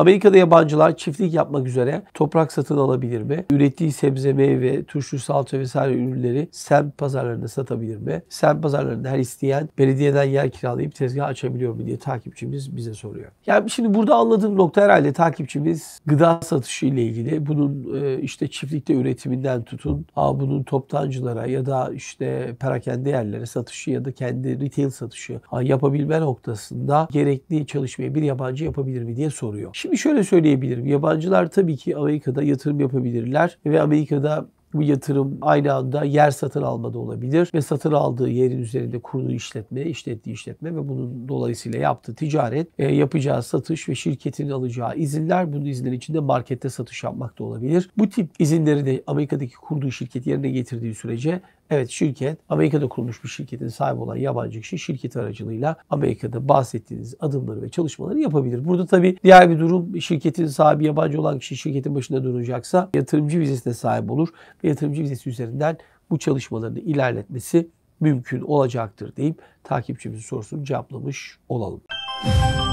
Amerika'da yabancılar çiftlik yapmak üzere toprak satın alabilir mi? Ürettiği sebze, meyve, turşu, salça vesaire ürünleri semt pazarlarında satabilir mi? Semt pazarlarında her isteyen belediyeden yer kiralayıp tezgah açabiliyor mu diye takipçimiz bize soruyor. Yani şimdi burada anladığım nokta herhalde takipçimiz gıda satışı ile ilgili. Bunun e, işte çiftlikte üretiminden tutun, ha bunun toptancılara ya da işte perakende yerlere satışı ya da kendi retail satışı yapabilme noktasında gerekli çalışmayı bir yabancı yapabilir mi diye soruyor. Şimdi Şimdi şöyle söyleyebilirim. Yabancılar tabii ki Amerika'da yatırım yapabilirler ve Amerika'da bu yatırım aynı anda yer satın almada olabilir ve satın aldığı yerin üzerinde kurduğu işletme, işlettiği işletme ve bunun dolayısıyla yaptığı ticaret, e, yapacağı satış ve şirketin alacağı izinler, bunun izinler içinde markette satış yapmak da olabilir. Bu tip izinleri de Amerika'daki kurduğu şirket yerine getirdiği sürece Evet şirket Amerika'da kurulmuş bir şirketin sahibi olan yabancı kişi şirket aracılığıyla Amerika'da bahsettiğiniz adımları ve çalışmaları yapabilir. Burada tabii diğer bir durum şirketin sahibi yabancı olan kişi şirketin başında duracaksa yatırımcı vizesine sahip olur ve yatırımcı vizesi üzerinden bu çalışmalarını ilerletmesi mümkün olacaktır deyip takipçimizin sorusunu cevaplamış olalım. Müzik